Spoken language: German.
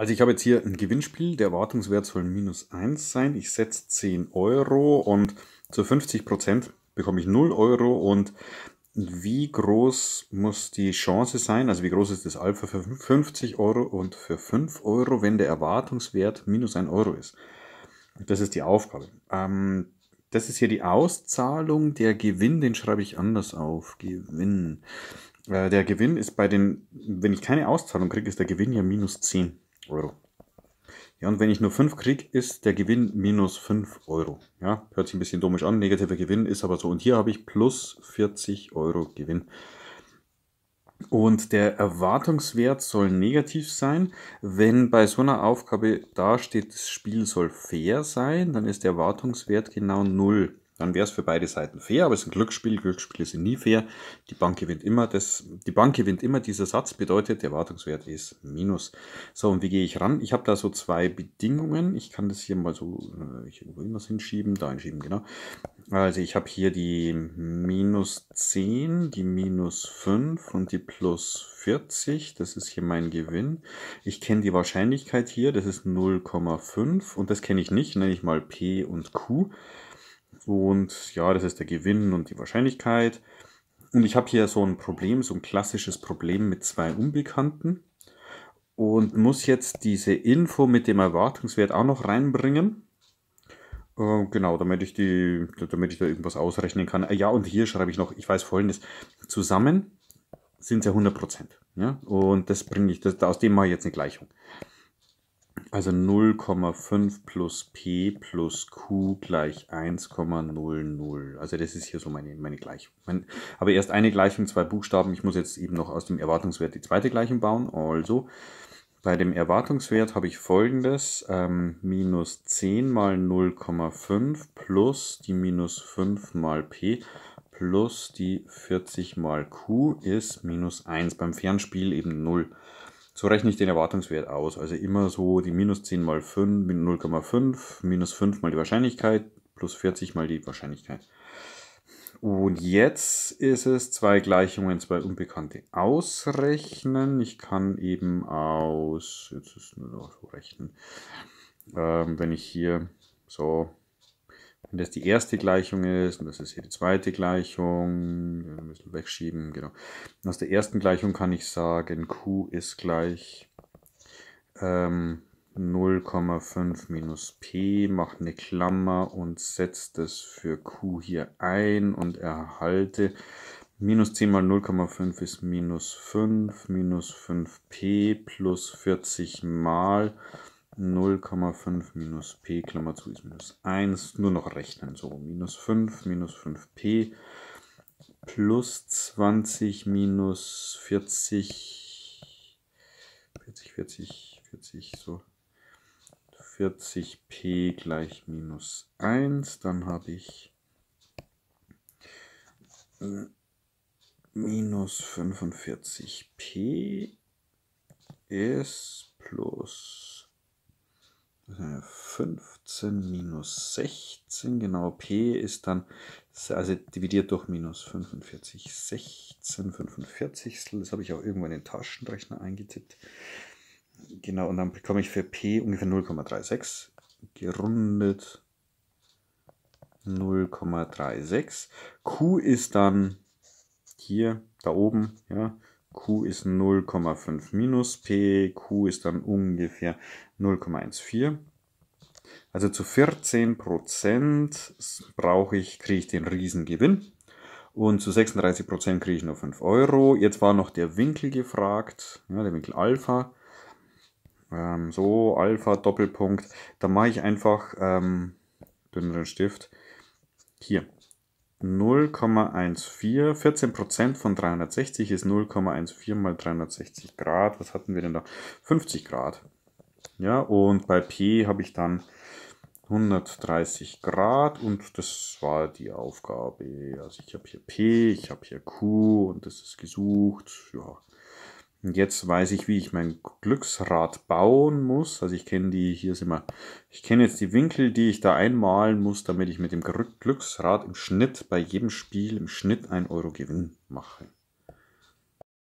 Also ich habe jetzt hier ein Gewinnspiel, der Erwartungswert soll minus 1 sein. Ich setze 10 Euro und zu 50% Prozent bekomme ich 0 Euro und wie groß muss die Chance sein, also wie groß ist das Alpha für 50 Euro und für 5 Euro, wenn der Erwartungswert minus 1 Euro ist. Das ist die Aufgabe. Ähm, das ist hier die Auszahlung, der Gewinn, den schreibe ich anders auf. Gewinn. Äh, der Gewinn ist bei den, wenn ich keine Auszahlung kriege, ist der Gewinn ja minus 10. Euro. Ja, und wenn ich nur 5 kriege, ist der Gewinn minus 5 Euro. Ja, hört sich ein bisschen komisch an, negativer Gewinn ist aber so. Und hier habe ich plus 40 Euro Gewinn. Und der Erwartungswert soll negativ sein. Wenn bei so einer Aufgabe da das Spiel soll fair sein, dann ist der Erwartungswert genau 0. Dann wäre es für beide Seiten fair, aber es ist ein Glücksspiel. Glücksspiele sind nie fair. Die Bank gewinnt immer. Das, die Bank gewinnt immer. Dieser Satz bedeutet, der Erwartungswert ist minus. So, und wie gehe ich ran? Ich habe da so zwei Bedingungen. Ich kann das hier mal so, äh, ich will das hinschieben, da hinschieben, genau. Also ich habe hier die minus 10, die minus 5 und die plus 40. Das ist hier mein Gewinn. Ich kenne die Wahrscheinlichkeit hier, das ist 0,5 und das kenne ich nicht, nenne ich mal P und Q. Und ja, das ist der Gewinn und die Wahrscheinlichkeit. Und ich habe hier so ein Problem, so ein klassisches Problem mit zwei Unbekannten. Und muss jetzt diese Info mit dem Erwartungswert auch noch reinbringen. Äh, genau, damit ich, die, damit ich da irgendwas ausrechnen kann. Äh, ja, und hier schreibe ich noch, ich weiß folgendes, zusammen sind es ja 100%. Ja? Und das bringe ich, das, aus dem mache ich jetzt eine Gleichung. Also 0,5 plus P plus Q gleich 1,00. Also das ist hier so meine, meine Gleichung. Mein, aber erst eine Gleichung, zwei Buchstaben. Ich muss jetzt eben noch aus dem Erwartungswert die zweite Gleichung bauen. Also bei dem Erwartungswert habe ich folgendes. Ähm, minus 10 mal 0,5 plus die minus 5 mal P plus die 40 mal Q ist minus 1. Beim Fernspiel eben 0. So rechne ich den Erwartungswert aus. Also immer so die minus 10 mal 5, 0,5, minus 5 mal die Wahrscheinlichkeit, plus 40 mal die Wahrscheinlichkeit. Und jetzt ist es zwei Gleichungen, zwei Unbekannte ausrechnen. Ich kann eben aus, jetzt ist es nur noch so rechnen, ähm, wenn ich hier so wenn das die erste Gleichung ist, und das ist hier die zweite Gleichung, ein bisschen wegschieben, genau. Und aus der ersten Gleichung kann ich sagen, Q ist gleich ähm, 0,5 minus P, mache eine Klammer und setze das für Q hier ein und erhalte minus 10 mal 0,5 ist minus 5, minus 5P plus 40 mal 0,5 minus p, Klammer zu, ist minus 1. Nur noch rechnen, so minus 5 minus 5p plus 20 minus 40, 40, 40, 40, so 40p gleich minus 1. Dann habe ich minus 45p ist plus 15 minus 16, genau, P ist dann, also dividiert durch minus 45, 16, 45, das habe ich auch irgendwo in den Taschenrechner eingetippt. Genau, und dann bekomme ich für P ungefähr 0,36, gerundet 0,36. Q ist dann hier, da oben, ja, Q ist 0,5 minus P, Q ist dann ungefähr 0,14. Also zu 14% brauche ich, kriege ich den Riesengewinn. Und zu 36% kriege ich nur 5 Euro. Jetzt war noch der Winkel gefragt, ja, der Winkel Alpha. Ähm, so, Alpha, Doppelpunkt. Da mache ich einfach ähm, dünneren Stift. Hier, 0,14, 14 von 360 ist 0,14 mal 360 Grad. Was hatten wir denn da? 50 Grad. Ja, und bei P habe ich dann 130 Grad und das war die Aufgabe. Also ich habe hier P, ich habe hier Q und das ist gesucht. Ja, und jetzt weiß ich, wie ich mein Glücksrad bauen muss. Also ich kenne die, hier sind wir, ich kenne jetzt die Winkel, die ich da einmalen muss, damit ich mit dem Glücksrad im Schnitt bei jedem Spiel im Schnitt 1 Euro Gewinn mache.